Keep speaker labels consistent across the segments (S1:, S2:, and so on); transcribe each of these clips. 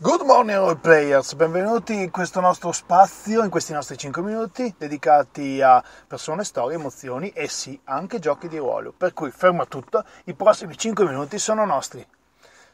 S1: Good morning all players, benvenuti in questo nostro spazio, in questi nostri 5 minuti dedicati a persone, storie, emozioni e sì, anche giochi di ruolo. Per cui ferma tutto, i prossimi 5 minuti sono nostri.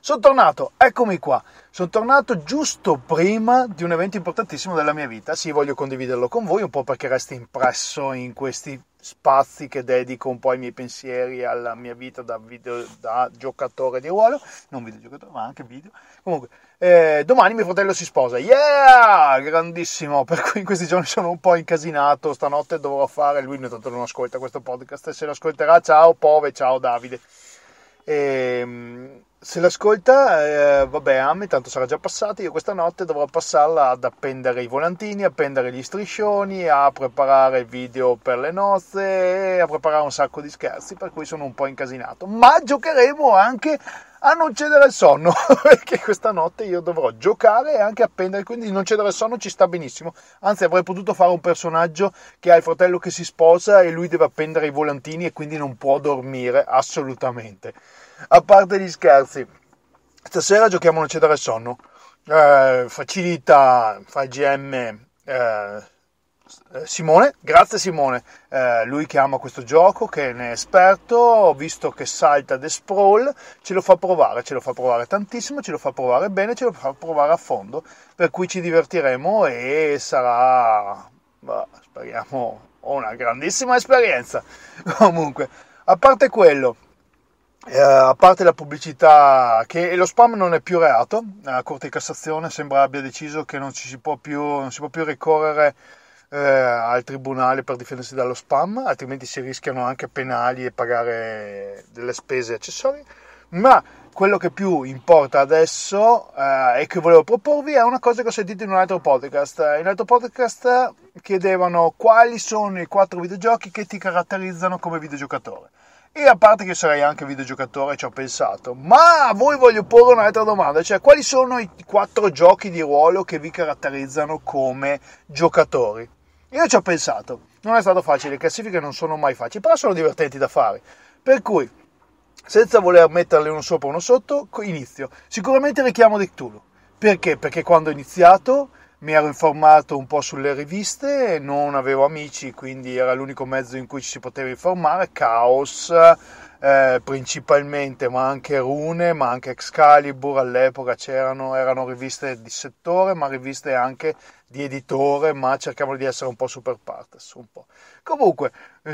S1: Sono tornato, eccomi qua. Sono tornato giusto prima di un evento importantissimo della mia vita. Sì, voglio condividerlo con voi un po' perché resti impresso in questi spazi che dedico un po' ai miei pensieri, alla mia vita da, video, da giocatore di ruolo, non videogiocatore, ma anche video. Comunque, eh, domani mio fratello si sposa. Yeah! Grandissimo! Per cui in questi giorni sono un po' incasinato. Stanotte dovrò fare. Lui tanto non ascolta questo podcast. Se lo ascolterà, ciao Pove, ciao Davide. Ehm se l'ascolta, eh, vabbè, me tanto sarà già passata. Io questa notte dovrò passarla ad appendere i volantini, appendere gli striscioni, a preparare il video per le nozze, a preparare un sacco di scherzi, per cui sono un po' incasinato. Ma giocheremo anche a non cedere al sonno, perché questa notte io dovrò giocare e anche appendere, quindi non cedere al sonno ci sta benissimo. Anzi, avrei potuto fare un personaggio che ha il fratello che si sposa e lui deve appendere i volantini e quindi non può dormire assolutamente a parte gli scherzi, stasera giochiamo una cedere sonno. Eh, facilita, fa GM. Eh, Simone, grazie Simone, eh, lui che ama questo gioco, che ne è esperto, visto che salta The Sprawl, ce lo fa provare, ce lo fa provare tantissimo, ce lo fa provare bene, ce lo fa provare a fondo, per cui ci divertiremo e sarà, bah, speriamo, una grandissima esperienza. Comunque, a parte quello, eh, a parte la pubblicità, che lo spam non è più reato, la Corte di Cassazione sembra abbia deciso che non, si può, più, non si può più ricorrere eh, al tribunale per difendersi dallo spam, altrimenti si rischiano anche penali e pagare delle spese accessorie. Ma quello che più importa adesso eh, e che volevo proporvi è una cosa che ho sentito in un altro podcast. In un altro podcast chiedevano quali sono i quattro videogiochi che ti caratterizzano come videogiocatore. E a parte che sarei anche videogiocatore, ci ho pensato. Ma a voi voglio porre un'altra domanda, cioè quali sono i quattro giochi di ruolo che vi caratterizzano come giocatori? Io ci ho pensato, non è stato facile, le classifiche non sono mai facili, però sono divertenti da fare. Per cui, senza voler metterle uno sopra uno sotto, inizio. Sicuramente richiamo di Cthulhu. Perché? Perché quando ho iniziato mi ero informato un po' sulle riviste, non avevo amici, quindi era l'unico mezzo in cui ci si poteva informare, Caos, eh, principalmente, ma anche Rune, ma anche Excalibur all'epoca c'erano, erano riviste di settore, ma riviste anche di editore, ma cercavano di essere un po' super partes, un po'. Comunque,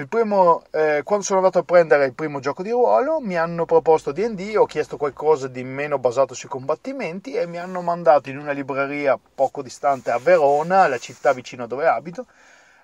S1: primo, eh, quando sono andato a prendere il primo gioco di ruolo, mi hanno proposto D&D, ho chiesto qualcosa di meno basato sui combattimenti e mi hanno mandato in una libreria poco distante a Verona, la città vicino a dove abito,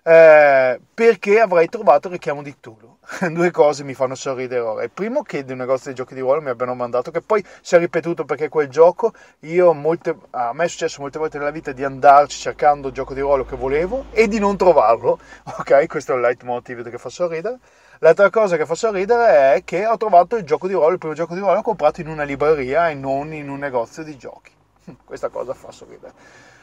S1: eh, perché avrei trovato il richiamo di Tulu. Due cose mi fanno sorridere ora. Il primo che di un negozio di giochi di ruolo mi abbiano mandato, che poi si è ripetuto perché quel gioco, io molte, a me è successo molte volte nella vita di andarci cercando il gioco di ruolo che volevo e di non trovarlo. Ok, questo è il leitmotiv che fa sorridere. L'altra cosa che fa sorridere è che ho trovato il gioco di ruolo, il primo gioco di ruolo comprato in una libreria e non in un negozio di giochi. Questa cosa fa sorridere.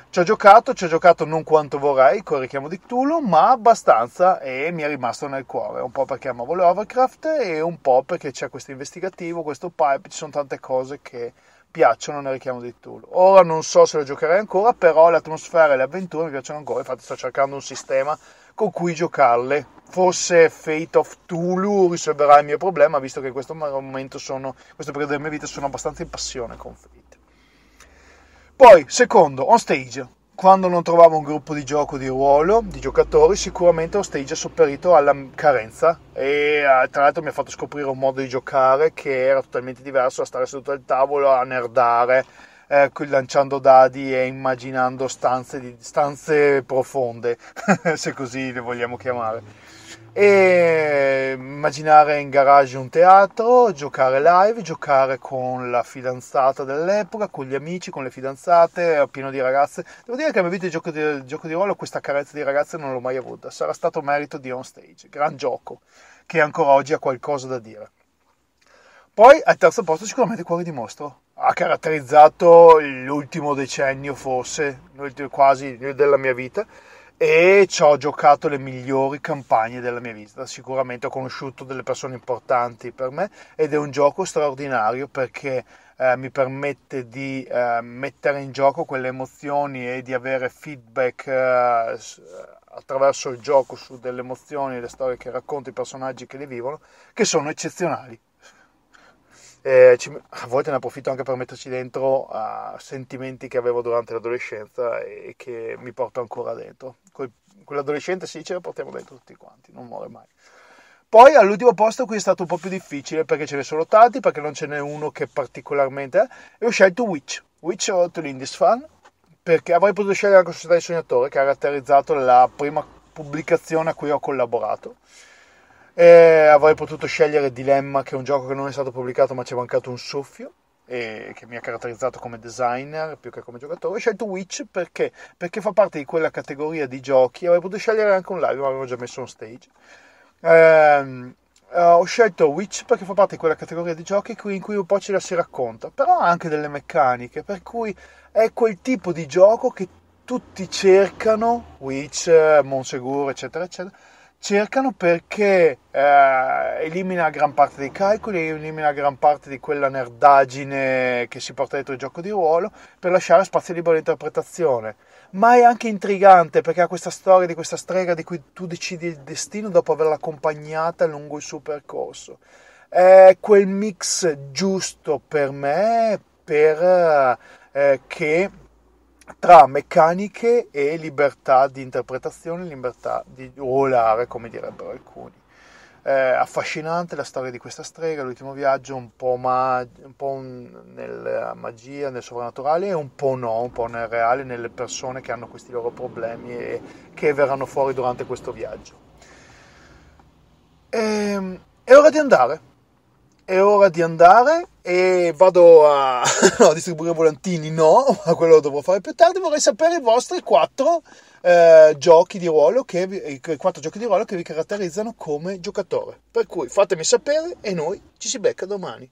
S1: Ci ho giocato, ci ho giocato non quanto vorrei con il richiamo di Cthulhu, ma abbastanza e mi è rimasto nel cuore, un po' perché amavo le Overcraft e un po' perché c'è questo investigativo, questo pipe, ci sono tante cose che piacciono nel richiamo di Cthulhu. Ora non so se lo giocherei ancora, però l'atmosfera e le avventure mi piacciono ancora, infatti sto cercando un sistema con cui giocarle. Forse Fate of Tulu risolverà il mio problema, visto che in questo momento sono, questo periodo della mia vita sono abbastanza in passione con Fate. Poi, secondo, on stage. Quando non trovavo un gruppo di gioco di ruolo, di giocatori, sicuramente on stage ha sopperito alla carenza e eh, tra l'altro mi ha fatto scoprire un modo di giocare che era totalmente diverso da stare seduto al tavolo a nerdare eh, lanciando dadi e immaginando stanze, di, stanze profonde, se così le vogliamo chiamare. E immaginare in garage un teatro, giocare live, giocare con la fidanzata dell'epoca, con gli amici, con le fidanzate, pieno di ragazze. Devo dire che nella vita di gioco di, gioco di ruolo questa carezza di ragazze non l'ho mai avuta, sarà stato merito di On Stage, gran gioco, che ancora oggi ha qualcosa da dire. Poi al terzo posto sicuramente Cuore di Mostro, ha caratterizzato l'ultimo decennio forse, quasi della mia vita, e ci ho giocato le migliori campagne della mia vita. Sicuramente ho conosciuto delle persone importanti per me ed è un gioco straordinario perché eh, mi permette di eh, mettere in gioco quelle emozioni e di avere feedback eh, attraverso il gioco su delle emozioni le storie che racconto i personaggi che le vivono, che sono eccezionali. Eh, ci, a volte ne approfitto anche per metterci dentro uh, sentimenti che avevo durante l'adolescenza e, e che mi porto ancora dentro. Quel, quell'adolescente sì, ce la portiamo dentro tutti quanti, non muore mai. Poi all'ultimo posto qui è stato un po' più difficile perché ce ne sono tanti, perché non ce n'è uno che particolarmente è, eh. e ho scelto Witch, Witch Otto Lindisfarne, perché avrei potuto scegliere anche Società del Sognatore che ha caratterizzato la prima pubblicazione a cui ho collaborato e avrei potuto scegliere Dilemma, che è un gioco che non è stato pubblicato ma ci è mancato un soffio e che mi ha caratterizzato come designer più che come giocatore. Ho scelto Witch perché? Perché fa parte di quella categoria di giochi. Avrei potuto scegliere anche un live, ma avevo già messo un stage. Ehm, eh, ho scelto Witch perché fa parte di quella categoria di giochi in cui un po' ce la si racconta, però ha anche delle meccaniche, per cui è quel tipo di gioco che tutti cercano, Witch, Monsegur, eccetera, eccetera cercano perché eh, elimina gran parte dei calcoli, elimina gran parte di quella nerdaggine che si porta dietro il gioco di ruolo per lasciare spazio libero di interpretazione. Ma è anche intrigante perché ha questa storia di questa strega di cui tu decidi il destino dopo averla accompagnata lungo il suo percorso. È quel mix giusto per me per, eh, che tra meccaniche e libertà di interpretazione, libertà di volare, come direbbero alcuni. Eh, affascinante la storia di questa strega, l'ultimo viaggio, un po', ma- un po un- nella magia, nel sovrannaturale e un po' no, un po' nel reale, nelle persone che hanno questi loro problemi e che verranno fuori durante questo viaggio. E- ehm, è ora di andare, è ora di andare e vado a no, distribuire volantini, no, ma quello lo dovrò fare più tardi. Vorrei sapere i vostri quattro eh, giochi di ruolo che vi, quattro giochi di ruolo che vi caratterizzano come giocatore. Per cui fatemi sapere e noi ci si becca domani.